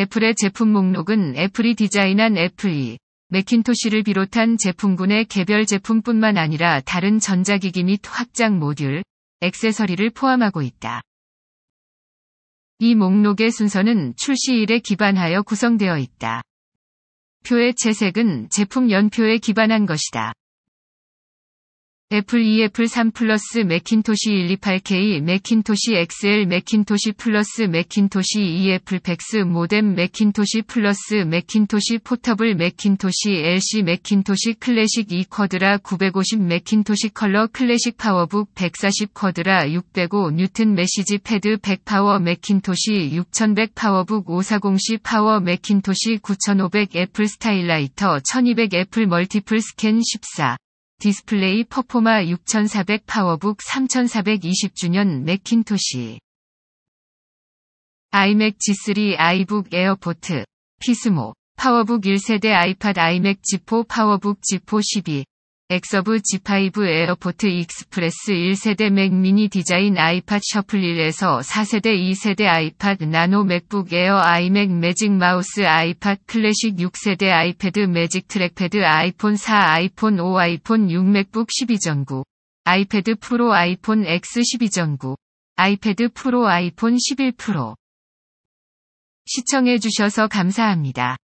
애플의 제품 목록은 애플이 디자인한 애플이 맥킨토시를 비롯한 제품군의 개별 제품뿐만 아니라 다른 전자기기 및 확장 모듈, 액세서리를 포함하고 있다. 이 목록의 순서는 출시일에 기반하여 구성되어 있다. 표의 채색은 제품 연표에 기반한 것이다. 애플 2 애플 3 플러스 맥킨토시 128K 맥킨토시 XL 맥킨토시 플러스 맥킨토시 2 e 애플 팩스 모뎀 맥킨토시 플러스 맥킨토시 포터블 맥킨토시 LC 맥킨토시 클래식 2 쿼드라 950 맥킨토시 컬러 클래식 파워북 140 쿼드라 605 뉴튼 메시지 패드 100 파워 맥킨토시 6100 파워북 5 4 0 파워 맥킨토시 9500 애플 스타일라이터 1200 애플 멀티플 스캔 14 디스플레이 퍼포마 6400 파워북 3420주년 맥킨토시 아이맥 G3 아이북 에어포트 피스모 파워북 1세대 아이팟 아이맥 G4 파워북 G4 12 엑서브 G5 에어포트 익스프레스 1세대 맥 미니 디자인 아이팟 셔플 1에서 4세대 2세대 아이팟 나노 맥북 에어 아이맥 매직 마우스 아이팟 클래식 6세대 아이패드 매직 트랙패드 아이폰 4 아이폰 5 아이폰 6 맥북 12전구 아이패드 프로 아이폰 X 12전구 아이패드 프로 아이폰 11 프로 시청해주셔서 감사합니다.